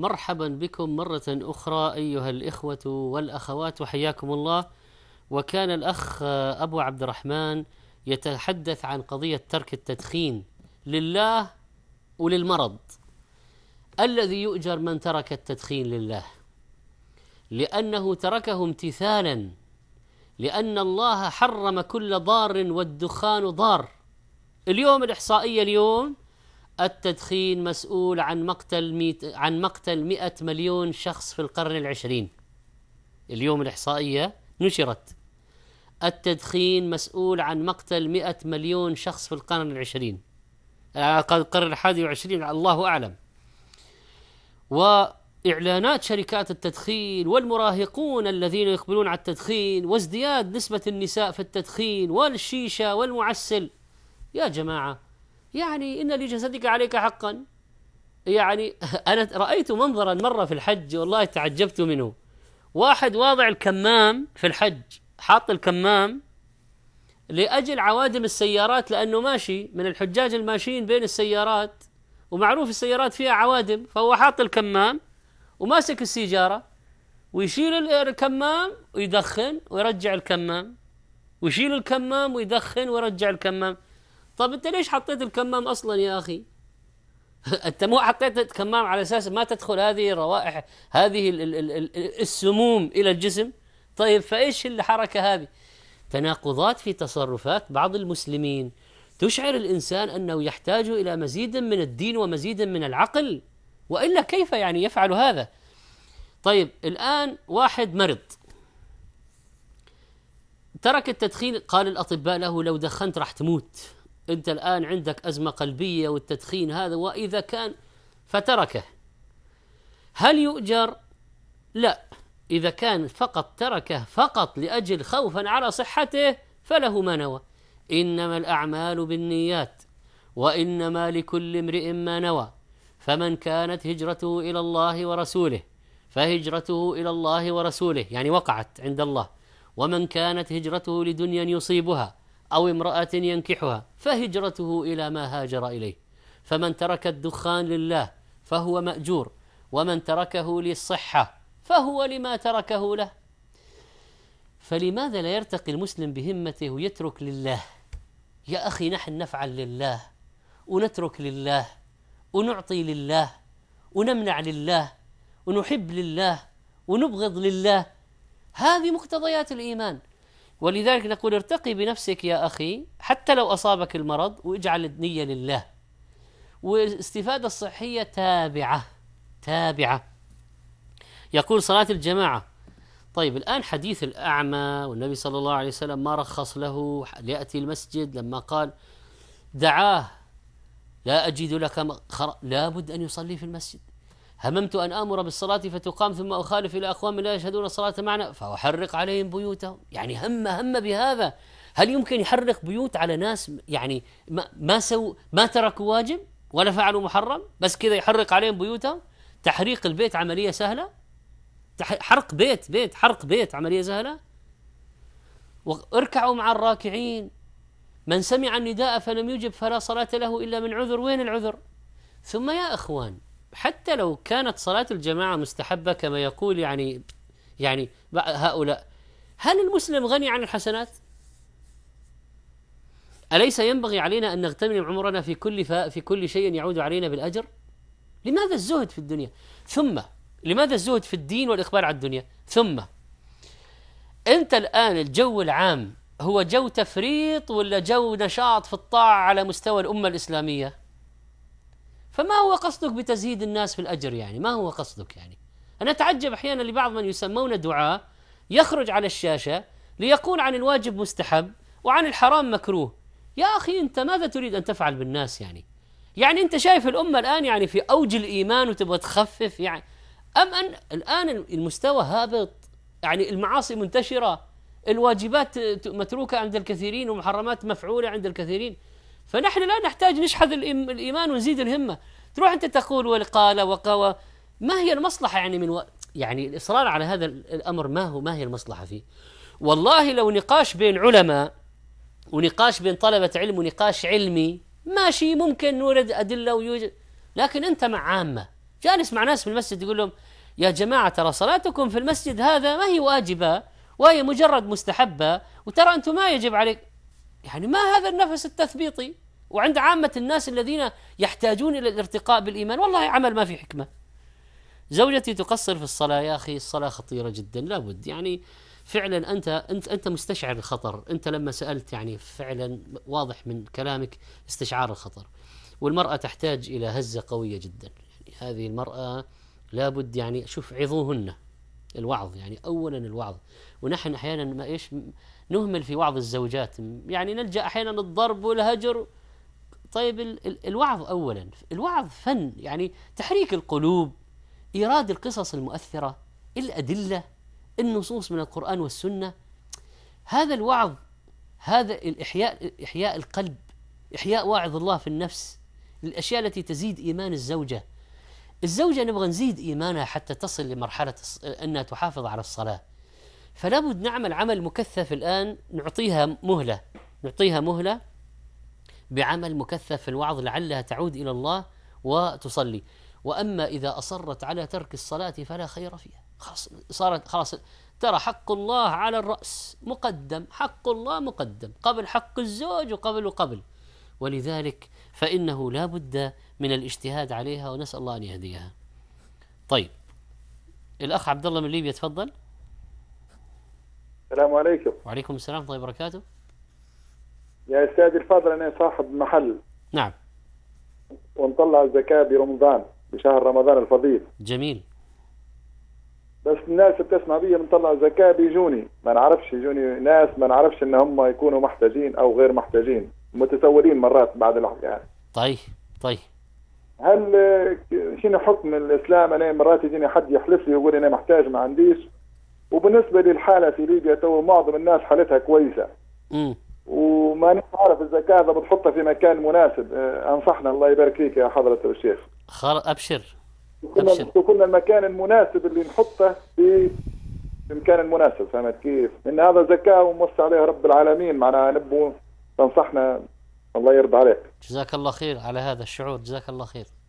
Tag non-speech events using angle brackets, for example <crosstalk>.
مرحبا بكم مرة أخرى أيها الإخوة والأخوات وحياكم الله وكان الأخ أبو عبد الرحمن يتحدث عن قضية ترك التدخين لله وللمرض الذي يؤجر من ترك التدخين لله لأنه تركه امتثالا لأن الله حرم كل ضار والدخان ضار اليوم الإحصائية اليوم التدخين مسؤول عن مقتل ميت عن مقتل 100 مليون شخص في القرن العشرين اليوم الإحصائية نشرت التدخين مسؤول عن مقتل 100 مليون شخص في القرن العشرين آه، القرن الحادي والعشرين الله أعلم وإعلانات شركات التدخين والمراهقون الذين يقبلون على التدخين وازدياد نسبة النساء في التدخين والشيشة والمعسل يا جماعة يعني إن لجسدك عليك حقا يعني <laughs> أنا رأيت منظرا مرة في الحج والله تعجبت منه واحد واضع الكمام في الحج حاط الكمام لأجل عوادم السيارات لأنه ماشي من الحجاج الماشيين بين السيارات ومعروف السيارات فيها عوادم فهو حاط الكمام وماسك السيجارة ويشيل الكمام ويدخن ويرجع الكمام ويشيل الكمام ويدخن ويرجع الكمام طب انت ليش حطيت الكمام اصلا يا اخي <laughs> انت مو حطيت الكمام على اساس ما تدخل هذه الروائح هذه الـ الـ الـ السموم الى الجسم طيب فايش الحركه هذه تناقضات في تصرفات بعض المسلمين تشعر الانسان انه يحتاج الى مزيد من الدين ومزيد من العقل والا كيف يعني يفعل هذا طيب الان واحد مرض ترك التدخين قال الاطباء له لو دخنت راح تموت أنت الآن عندك أزمة قلبية والتدخين هذا وإذا كان فتركه هل يؤجر؟ لا إذا كان فقط تركه فقط لأجل خوفا على صحته فله ما نوى إنما الأعمال بالنيات وإنما لكل امرئ ما نوى فمن كانت هجرته إلى الله ورسوله فهجرته إلى الله ورسوله يعني وقعت عند الله ومن كانت هجرته لدنيا يصيبها أو امرأة ينكحها فهجرته إلى ما هاجر إليه فمن ترك الدخان لله فهو مأجور ومن تركه للصحة فهو لما تركه له فلماذا لا يرتقي المسلم بهمته ويترك لله يا أخي نحن نفعل لله ونترك لله ونعطي لله ونمنع لله ونحب لله ونبغض لله هذه مقتضيات الإيمان ولذلك نقول ارتقي بنفسك يا أخي حتى لو أصابك المرض واجعل النية لله والاستفادة الصحية تابعة تابعة يقول صلاة الجماعة طيب الآن حديث الأعمى والنبي صلى الله عليه وسلم ما رخص له ليأتي المسجد لما قال دعاه لا أجد لك لا بد أن يصلي في المسجد هممت أن آمر بالصلاة فتقام ثم أخالف إلى أقوام لا يشهدون الصلاة معنا فأحرق عليهم بيوتهم يعني هم هم بهذا هل يمكن يحرق بيوت على ناس يعني ما ما سو ما تركوا واجب ولا فعلوا محرم بس كذا يحرق عليهم بيوتهم تحريق البيت عملية سهلة حرق بيت بيت حرق بيت عملية سهلة واركعوا مع الراكعين من سمع النداء فلم يجب فلا صلاة له إلا من عذر وين العذر ثم يا إخوان حتى لو كانت صلاة الجماعة مستحبة كما يقول يعني يعني هؤلاء هل المسلم غني عن الحسنات؟ أليس ينبغي علينا أن نغتنم عمرنا في كل في كل شيء يعود علينا بالأجر؟ لماذا الزهد في الدنيا؟ ثم لماذا الزهد في الدين والإقبال على الدنيا؟ ثم أنت الآن الجو العام هو جو تفريط ولا جو نشاط في الطاعة على مستوى الأمة الإسلامية؟ فما هو قصدك بتزهيد الناس في الأجر يعني ما هو قصدك يعني أنا أتعجب أحيانا لبعض من يسمون دعاء يخرج على الشاشة ليقول عن الواجب مستحب وعن الحرام مكروه يا أخي أنت ماذا تريد أن تفعل بالناس يعني يعني أنت شايف الأمة الآن يعني في أوج الإيمان وتبغى تخفف يعني أم أن الآن المستوى هابط يعني المعاصي منتشرة الواجبات متروكة عند الكثيرين ومحرمات مفعولة عند الكثيرين فنحن لا نحتاج نشحذ الإيمان ونزيد الهمة تروح أنت تقول والقال وقوى ما هي المصلحة يعني من و... يعني الإصرار على هذا الأمر ما هو ما هي المصلحة فيه والله لو نقاش بين علماء ونقاش بين طلبة علم ونقاش علمي ماشي ممكن نورد أدلة ويوجد لكن أنت مع عامة جالس مع ناس في المسجد يقول لهم يا جماعة ترى صلاتكم في المسجد هذا ما هي واجبة وهي مجرد مستحبة وترى أنتم ما يجب عليك يعني ما هذا النفس التثبيطي وعند عامة الناس الذين يحتاجون إلى الارتقاء بالإيمان والله عمل ما في حكمة زوجتي تقصر في الصلاة يا أخي الصلاة خطيرة جدا لابد يعني فعلا أنت أنت أنت مستشعر الخطر أنت لما سألت يعني فعلا واضح من كلامك استشعار الخطر والمرأة تحتاج إلى هزة قوية جدا يعني هذه المرأة لابد يعني شوف عظوهن الوعظ يعني أولا الوعظ ونحن أحيانا ما إيش نهمل في وعظ الزوجات يعني نلجأ أحيانا الضرب والهجر طيب الوعظ أولا الوعظ فن يعني تحريك القلوب إيراد القصص المؤثرة الأدلة النصوص من القرآن والسنة هذا الوعظ هذا الإحياء إحياء القلب إحياء واعظ الله في النفس الأشياء التي تزيد إيمان الزوجة الزوجة نبغى نزيد إيمانها حتى تصل لمرحلة أنها تحافظ على الصلاة فلا بد نعمل عمل مكثف الآن نعطيها مهلة نعطيها مهلة بعمل مكثف في الوعظ لعلها تعود إلى الله وتصلي وأما إذا أصرت على ترك الصلاة فلا خير فيها خلاص صارت خلاص ترى حق الله على الرأس مقدم حق الله مقدم قبل حق الزوج وقبل وقبل ولذلك فإنه لا بد من الاجتهاد عليها ونسأل الله أن يهديها طيب الأخ عبد الله من ليبيا تفضل السلام عليكم وعليكم السلام ورحمه الله وبركاته يا استاذي الفاضل انا صاحب محل نعم ونطلع الزكاه برمضان بشهر رمضان الفضيل جميل بس الناس بتسمع بي بنطلع زكاه بيجوني ما نعرفش يجوني ناس ما نعرفش ان هم يكونوا محتاجين او غير محتاجين متسولين مرات بعد الوقت يعني طيب طيب هل شنو حكم الاسلام انا مرات يجيني حد يحلف لي ويقول انا محتاج ما عنديش وبالنسبه للحاله في ليبيا تو معظم الناس حالتها كويسه امم وما نعرف اذا كان بتحطها في مكان مناسب آه، انصحنا الله يبارك فيك يا حضره الشيخ خل... ابشر ابشر كنا المكان المناسب اللي نحطه في المكان المناسب فهمت كيف؟ ان هذا زكاه وموسع عليه رب العالمين معناها نبو تنصحنا الله يرضى عليك جزاك الله خير على هذا الشعور جزاك الله خير